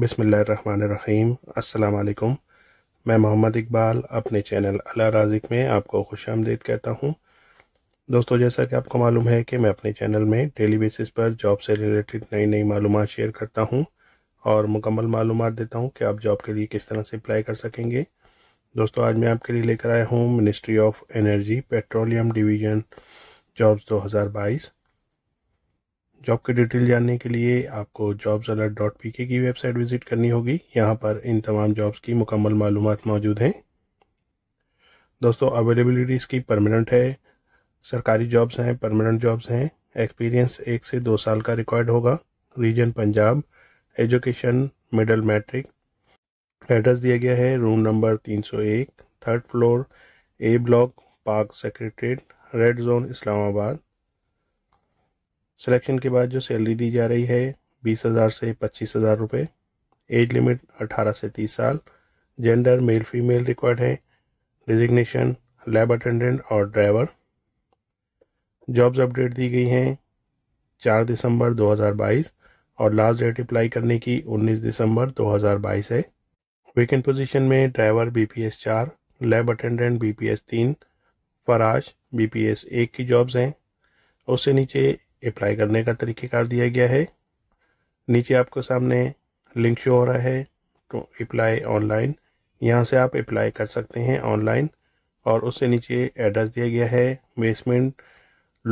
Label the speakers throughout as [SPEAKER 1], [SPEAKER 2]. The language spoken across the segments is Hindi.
[SPEAKER 1] बिसमीम् अल्लाम मैं मोहम्मद इकबाल अपने चैनल अला राजिक में आपको खुश आमदीद कहता हूँ दोस्तों जैसा कि आपको मालूम है कि मैं अपने चैनल में डेली बेसिस पर जॉब से रिलेटेड नई नई मालूम शेयर करता हूँ और मुकम्मल मालूम देता हूँ कि आप जॉब के लिए किस तरह से अप्लाई कर सकेंगे दोस्तों आज मैं आपके लिए लेकर आया हूँ ministry of energy petroleum division jobs दो जॉब की डिटेल जानने के लिए आपको जॉब्स अलर्ट डॉट पी के की वेबसाइट विजिट करनी होगी यहाँ पर इन तमाम जॉब्स की मुकम्मल मालूम मौजूद हैं दोस्तों अवेलेबिलिटी इसकी परमानेंट है सरकारी जॉब्स हैं परमानेंट जॉब्स हैं एक्सपीरियंस एक से दो साल का रिक्वायर्ड होगा region Punjab education middle matric address दिया गया है room number 301 third floor A block park secretariat red zone Islamabad selection के बाद जो सैलरी दी जा रही है बीस हज़ार से पच्चीस हज़ार रुपये एज लिमिट अठारह से तीस साल जेंडर मेल फीमेल रिक्वायर्ड है डिजिग्नेशन लैब अटेंडेंट और ड्राइवर जॉब्स अपडेट दी गई हैं चार दिसंबर 2022 और लास्ट डेट अप्लाई करने की 19 दिसंबर 2022 है वेकेंट पोजीशन में ड्राइवर बी पी एस चार lab attendant B P S तीन फराज एस एक की जॉब्स हैं उससे नीचे अप्लाई करने का तरीक़ेकार दिया गया है नीचे आपको सामने लिंक शो हो रहा है टू अप्लाई ऑनलाइन यहाँ से आप अप्लाई कर सकते हैं ऑनलाइन और उससे नीचे एड्रेस दिया गया है basement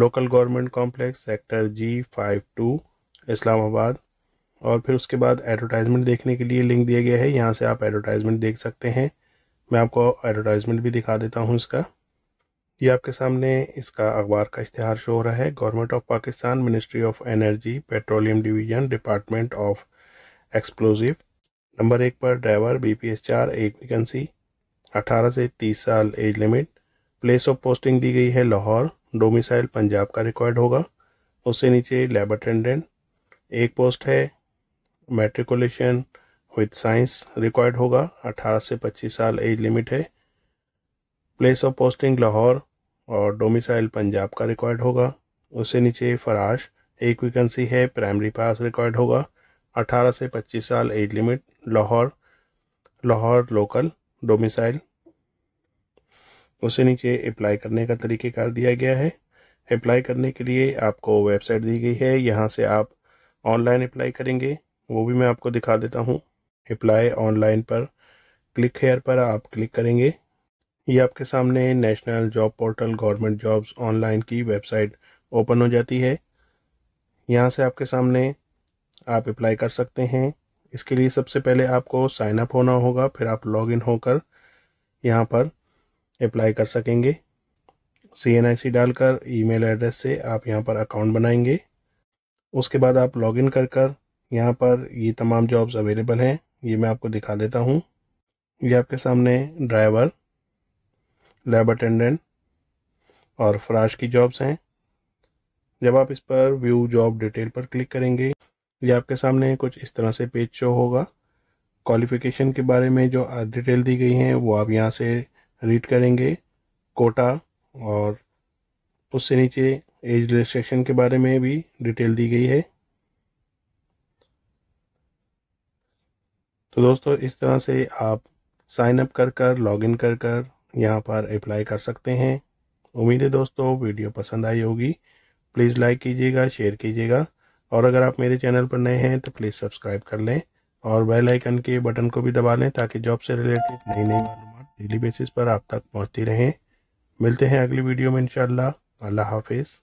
[SPEAKER 1] local government complex sector G five two Islamabad और फिर उसके बाद एडवर्टाइजमेंट देखने के लिए लिंक दिया गया है यहाँ से आप एडवर्टाइजमेंट देख सकते हैं मैं आपको एडवर्टाइजमेंट भी दिखा देता हूँ इसका ये आपके सामने इसका अखबार का इश्तहार शो हो रहा है government of Pakistan ministry of energy petroleum division department of explosive number एक पर ड्राइवर बी पी एस चार एक वैकेंसी अठारह से तीस साल age limit place of posting दी गई है लाहौर डोमिसाइल पंजाब का रिकॉर्ड होगा उससे नीचे लैब अटेंडेंट एक पोस्ट है मेट्रिकुलेशन विद साइंस रिक्वायर्ड होगा 18 से 25 साल एज लिमिट है प्लेस ऑफ पोस्टिंग लाहौर और डोमिसाइल पंजाब का रिक्वायर्ड होगा उससे नीचे फराश एक वैकेंसी है प्राइमरी पास रिक्वायर्ड होगा 18 से 25 साल age limit Lahore Lahore local domicile उससे नीचे अप्लाई करने का कर दिया गया है अप्लाई करने के लिए आपको वेबसाइट दी गई है यहाँ से आप ऑनलाइन अप्लाई करेंगे वो भी मैं आपको दिखा देता हूँ अप्लाई ऑनलाइन पर क्लिक हेयर पर आप क्लिक करेंगे ये आपके सामने national job portal government jobs online की वेबसाइट ओपन हो जाती है यहाँ से आपके सामने आप अप्लाई कर सकते हैं इसके लिए सबसे पहले आपको साइन अप होना होगा फिर आप लॉगिन होकर यहाँ पर अप्लाई कर सकेंगे सी एन आई सी डालकर ईमेल एड्रेस से आप यहाँ पर अकाउंट बनाएंगे उसके बाद आप लॉगिन कर कर यहाँ पर ये तमाम जॉब्स अवेलेबल हैं ये मैं आपको दिखा देता हूँ ये आपके सामने ड्राइवर लैब अटेंडेंट और फराश की जॉब्स हैं जब आप इस पर व्यू जॉब डिटेल पर क्लिक करेंगे ये आपके सामने कुछ इस तरह से पेज शो होगा क्वालिफिकेशन के बारे में जो डिटेल दी गई हैं वो आप यहाँ से रीड करेंगे कोटा और उससे नीचे एज रजिस्ट्रेशन के बारे में भी डिटेल दी गई है तो दोस्तों इस तरह से आप साइन अप कर कर इन कर कर यहाँ पर अप्लाई कर सकते हैं उम्मीद है दोस्तों वीडियो पसंद आई होगी प्लीज़ लाइक कीजिएगा शेयर कीजिएगा और अगर आप मेरे चैनल पर नए हैं तो प्लीज़ सब्सक्राइब कर लें और बेल आइकन के बटन को भी दबा लें ताकि जॉब से रिलेटेड नई नई मालूम डेली बेसिस पर आप तक पहुँचती रहें मिलते हैं अगली वीडियो में इन अल्लाह हाफिज़